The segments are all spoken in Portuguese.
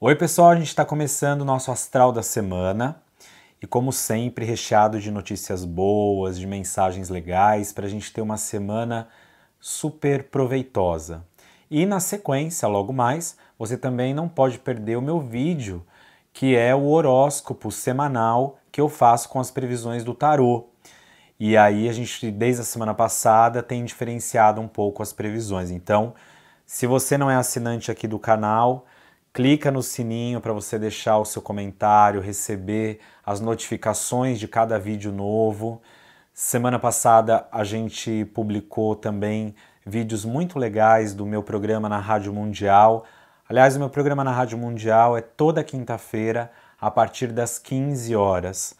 Oi, pessoal, a gente está começando o nosso astral da semana e, como sempre, recheado de notícias boas, de mensagens legais, para a gente ter uma semana super proveitosa. E na sequência, logo mais, você também não pode perder o meu vídeo, que é o horóscopo semanal que eu faço com as previsões do tarô. E aí a gente, desde a semana passada, tem diferenciado um pouco as previsões. Então, se você não é assinante aqui do canal, Clica no sininho para você deixar o seu comentário, receber as notificações de cada vídeo novo. Semana passada a gente publicou também vídeos muito legais do meu programa na Rádio Mundial. Aliás, o meu programa na Rádio Mundial é toda quinta-feira, a partir das 15 horas.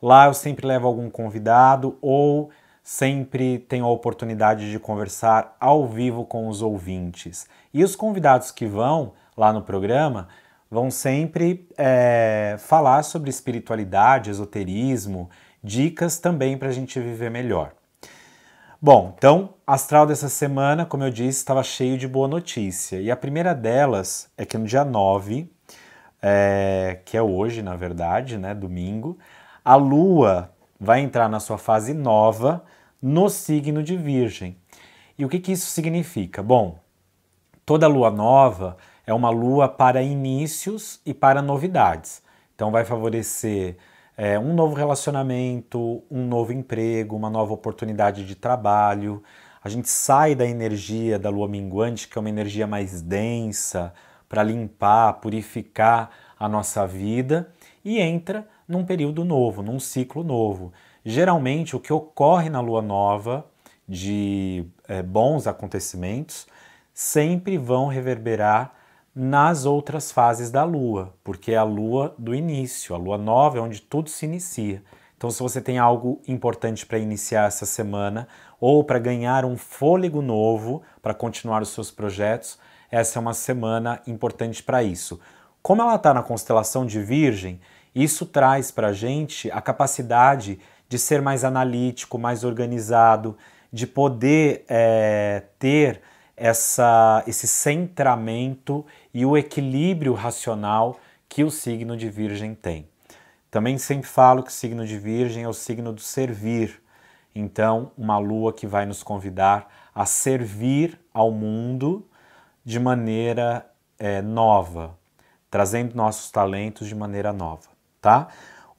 Lá eu sempre levo algum convidado ou sempre tenho a oportunidade de conversar ao vivo com os ouvintes. E os convidados que vão lá no programa vão sempre é, falar sobre espiritualidade, esoterismo, dicas também para a gente viver melhor. Bom, então, astral dessa semana, como eu disse, estava cheio de boa notícia. E a primeira delas é que no dia 9, é, que é hoje, na verdade, né, domingo, a Lua vai entrar na sua fase nova no signo de Virgem. E o que, que isso significa? Bom, toda Lua nova é uma lua para inícios e para novidades. Então, vai favorecer é, um novo relacionamento, um novo emprego, uma nova oportunidade de trabalho. A gente sai da energia da lua minguante, que é uma energia mais densa, para limpar, purificar a nossa vida e entra num período novo, num ciclo novo. Geralmente, o que ocorre na lua nova de é, bons acontecimentos sempre vão reverberar nas outras fases da lua, porque é a lua do início, a lua nova é onde tudo se inicia. Então, se você tem algo importante para iniciar essa semana ou para ganhar um fôlego novo para continuar os seus projetos, essa é uma semana importante para isso. Como ela está na constelação de Virgem, isso traz para a gente a capacidade de ser mais analítico, mais organizado, de poder é, ter essa, esse centramento e o equilíbrio racional que o signo de Virgem tem. Também sempre falo que o signo de Virgem é o signo do servir. Então, uma lua que vai nos convidar a servir ao mundo de maneira é, nova, trazendo nossos talentos de maneira nova, tá?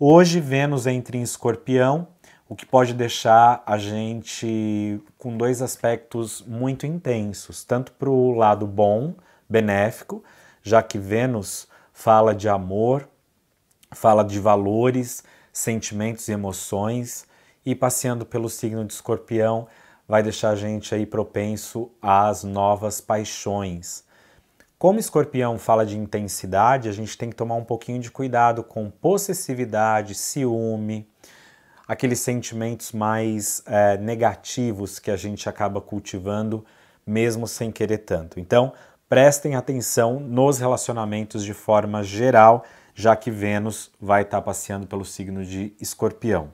Hoje, Vênus entra em escorpião o que pode deixar a gente com dois aspectos muito intensos, tanto para o lado bom, benéfico, já que Vênus fala de amor, fala de valores, sentimentos e emoções, e passeando pelo signo de Escorpião vai deixar a gente aí propenso às novas paixões. Como Escorpião fala de intensidade, a gente tem que tomar um pouquinho de cuidado com possessividade, ciúme, aqueles sentimentos mais é, negativos que a gente acaba cultivando, mesmo sem querer tanto. Então, prestem atenção nos relacionamentos de forma geral, já que Vênus vai estar tá passeando pelo signo de Escorpião.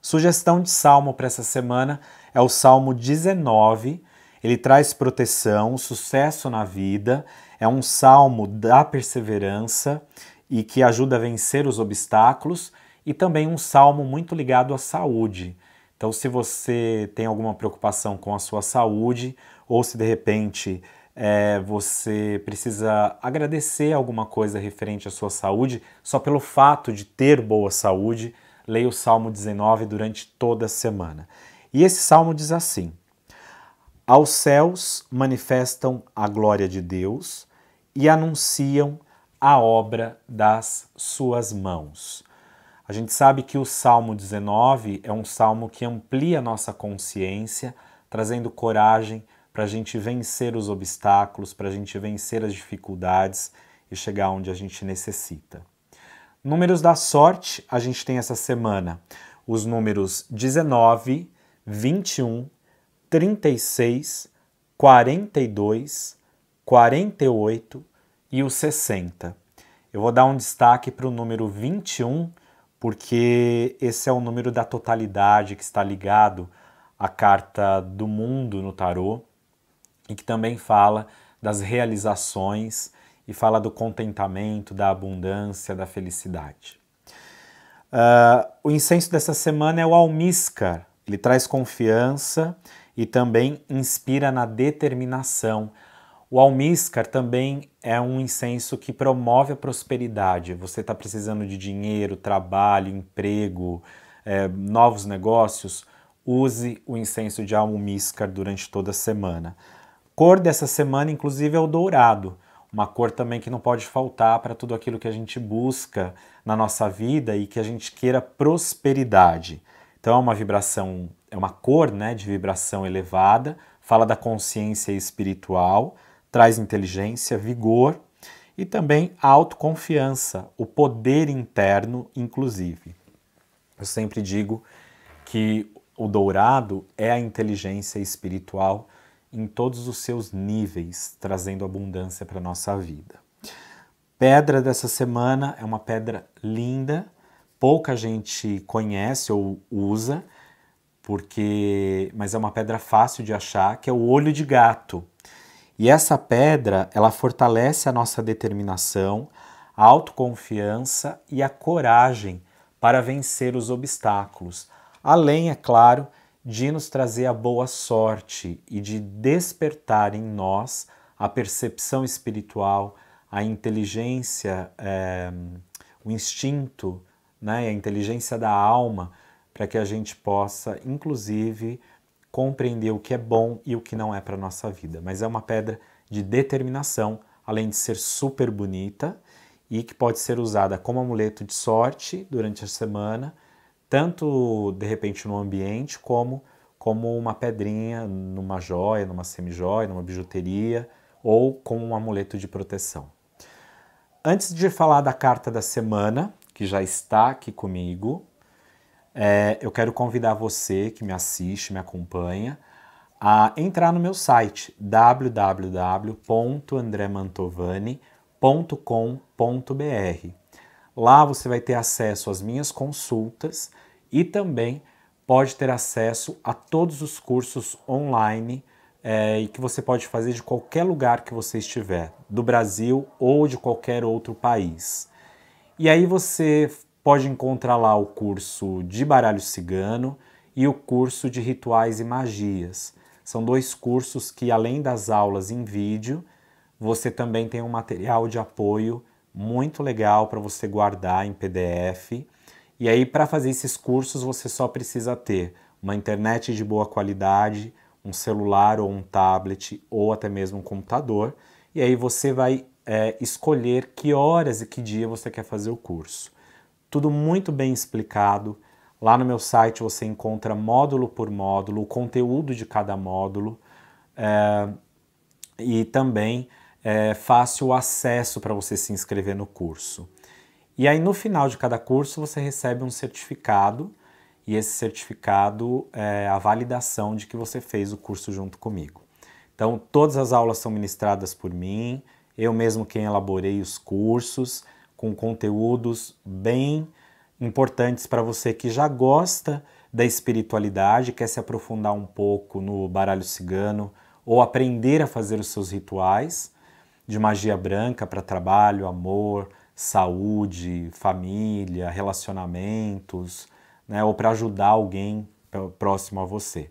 Sugestão de salmo para essa semana é o Salmo 19. Ele traz proteção, sucesso na vida, é um salmo da perseverança e que ajuda a vencer os obstáculos e também um salmo muito ligado à saúde. Então, se você tem alguma preocupação com a sua saúde, ou se de repente é, você precisa agradecer alguma coisa referente à sua saúde, só pelo fato de ter boa saúde, leia o Salmo 19 durante toda a semana. E esse salmo diz assim: Aos céus manifestam a glória de Deus e anunciam a obra das suas mãos. A gente sabe que o Salmo 19 é um salmo que amplia nossa consciência, trazendo coragem para a gente vencer os obstáculos, para a gente vencer as dificuldades e chegar onde a gente necessita. Números da sorte a gente tem essa semana os números 19, 21, 36, 42, 48 e o 60. Eu vou dar um destaque para o número 21, porque esse é o número da totalidade que está ligado à carta do mundo no tarô e que também fala das realizações e fala do contentamento, da abundância, da felicidade. Uh, o incenso dessa semana é o almíscar, ele traz confiança e também inspira na determinação, o almíscar também é um incenso que promove a prosperidade. Você está precisando de dinheiro, trabalho, emprego, é, novos negócios? Use o incenso de almíscar durante toda a semana. Cor dessa semana, inclusive, é o dourado. Uma cor também que não pode faltar para tudo aquilo que a gente busca na nossa vida e que a gente queira prosperidade. Então é uma vibração, é uma cor né, de vibração elevada, fala da consciência espiritual, traz inteligência, vigor e também autoconfiança, o poder interno, inclusive. Eu sempre digo que o dourado é a inteligência espiritual em todos os seus níveis, trazendo abundância para a nossa vida. Pedra dessa semana é uma pedra linda, pouca gente conhece ou usa, porque mas é uma pedra fácil de achar, que é o olho de gato. E essa pedra, ela fortalece a nossa determinação, a autoconfiança e a coragem para vencer os obstáculos, além, é claro, de nos trazer a boa sorte e de despertar em nós a percepção espiritual, a inteligência, é, o instinto, né, a inteligência da alma, para que a gente possa, inclusive, compreender o que é bom e o que não é para nossa vida. Mas é uma pedra de determinação, além de ser super bonita e que pode ser usada como amuleto de sorte durante a semana, tanto de repente no ambiente como como uma pedrinha numa joia, numa semijoia, numa bijuteria ou como um amuleto de proteção. Antes de falar da carta da semana, que já está aqui comigo, é, eu quero convidar você que me assiste, me acompanha, a entrar no meu site www.andremantovani.com.br. Lá você vai ter acesso às minhas consultas e também pode ter acesso a todos os cursos online é, e que você pode fazer de qualquer lugar que você estiver, do Brasil ou de qualquer outro país. E aí você pode encontrar lá o curso de baralho cigano e o curso de rituais e magias. São dois cursos que, além das aulas em vídeo, você também tem um material de apoio muito legal para você guardar em PDF. E aí, para fazer esses cursos, você só precisa ter uma internet de boa qualidade, um celular ou um tablet ou até mesmo um computador. E aí você vai é, escolher que horas e que dia você quer fazer o curso tudo muito bem explicado. Lá no meu site você encontra módulo por módulo, o conteúdo de cada módulo é, e também é, fácil acesso para você se inscrever no curso. E aí no final de cada curso você recebe um certificado e esse certificado é a validação de que você fez o curso junto comigo. Então todas as aulas são ministradas por mim, eu mesmo quem elaborei os cursos com conteúdos bem importantes para você que já gosta da espiritualidade, quer se aprofundar um pouco no baralho cigano ou aprender a fazer os seus rituais de magia branca para trabalho, amor, saúde, família, relacionamentos, né, ou para ajudar alguém próximo a você.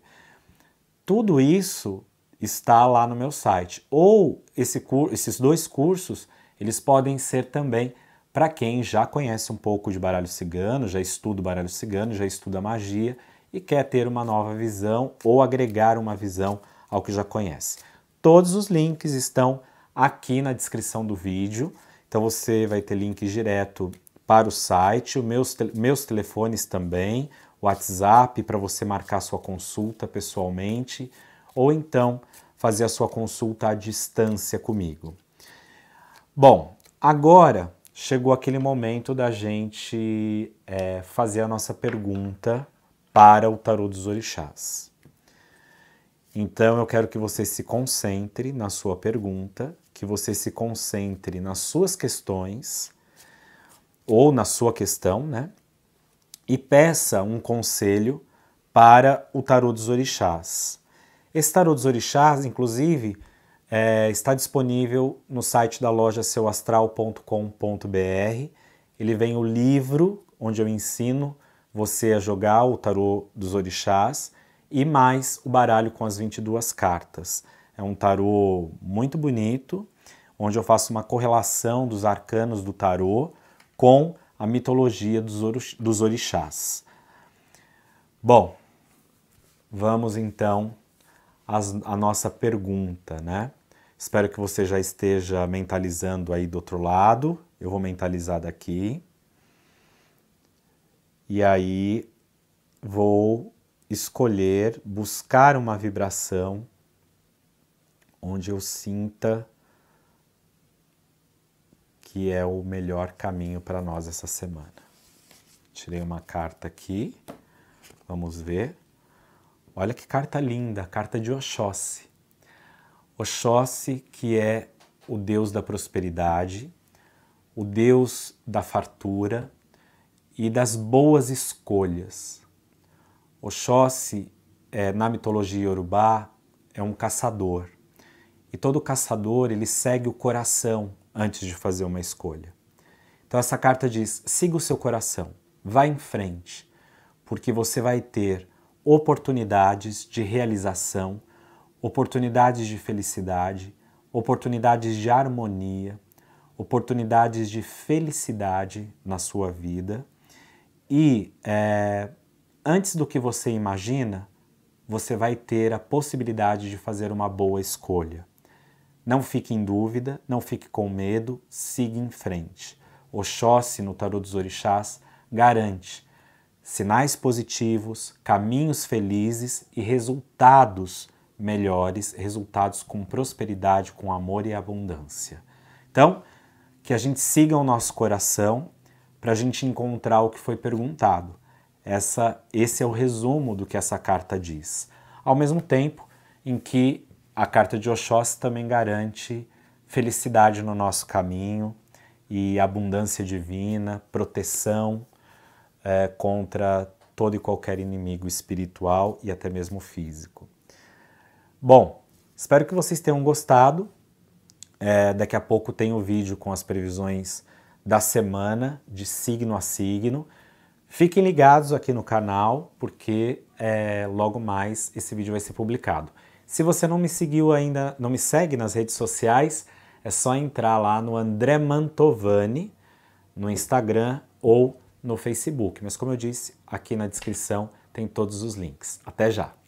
Tudo isso está lá no meu site. Ou esse, esses dois cursos, eles podem ser também para quem já conhece um pouco de baralho cigano, já estuda o baralho cigano, já estuda magia e quer ter uma nova visão ou agregar uma visão ao que já conhece. Todos os links estão aqui na descrição do vídeo. Então você vai ter link direto para o site, meus, te meus telefones também, WhatsApp para você marcar sua consulta pessoalmente ou então fazer a sua consulta à distância comigo. Bom, agora chegou aquele momento da gente é, fazer a nossa pergunta para o Tarô dos Orixás. Então eu quero que você se concentre na sua pergunta, que você se concentre nas suas questões ou na sua questão, né? E peça um conselho para o Tarô dos Orixás. Esse Tarô dos Orixás, inclusive, é, está disponível no site da loja seuastral.com.br. Ele vem o livro onde eu ensino você a jogar o tarô dos orixás e mais o baralho com as 22 cartas. É um tarô muito bonito, onde eu faço uma correlação dos arcanos do tarô com a mitologia dos orixás. Bom, vamos então à nossa pergunta, né? Espero que você já esteja mentalizando aí do outro lado. Eu vou mentalizar daqui. E aí vou escolher buscar uma vibração onde eu sinta que é o melhor caminho para nós essa semana. Tirei uma carta aqui. Vamos ver. Olha que carta linda, carta de Oxóssi. Oxóssi, que é o deus da prosperidade, o deus da fartura e das boas escolhas. Oxóssi, é, na mitologia iorubá, é um caçador. E todo caçador, ele segue o coração antes de fazer uma escolha. Então essa carta diz: siga o seu coração, vá em frente, porque você vai ter oportunidades de realização oportunidades de felicidade, oportunidades de harmonia, oportunidades de felicidade na sua vida. E é, antes do que você imagina, você vai ter a possibilidade de fazer uma boa escolha. Não fique em dúvida, não fique com medo, siga em frente. Oxóssi, no Tarot dos Orixás, garante sinais positivos, caminhos felizes e resultados melhores, resultados com prosperidade, com amor e abundância. Então, que a gente siga o nosso coração para a gente encontrar o que foi perguntado. Essa, esse é o resumo do que essa carta diz. Ao mesmo tempo em que a carta de Oxóssi também garante felicidade no nosso caminho e abundância divina, proteção é, contra todo e qualquer inimigo espiritual e até mesmo físico. Bom, espero que vocês tenham gostado. É, daqui a pouco tem o vídeo com as previsões da semana, de signo a signo. Fiquem ligados aqui no canal, porque é, logo mais esse vídeo vai ser publicado. Se você não me seguiu ainda, não me segue nas redes sociais, é só entrar lá no André Mantovani, no Instagram ou no Facebook. Mas como eu disse, aqui na descrição tem todos os links. Até já!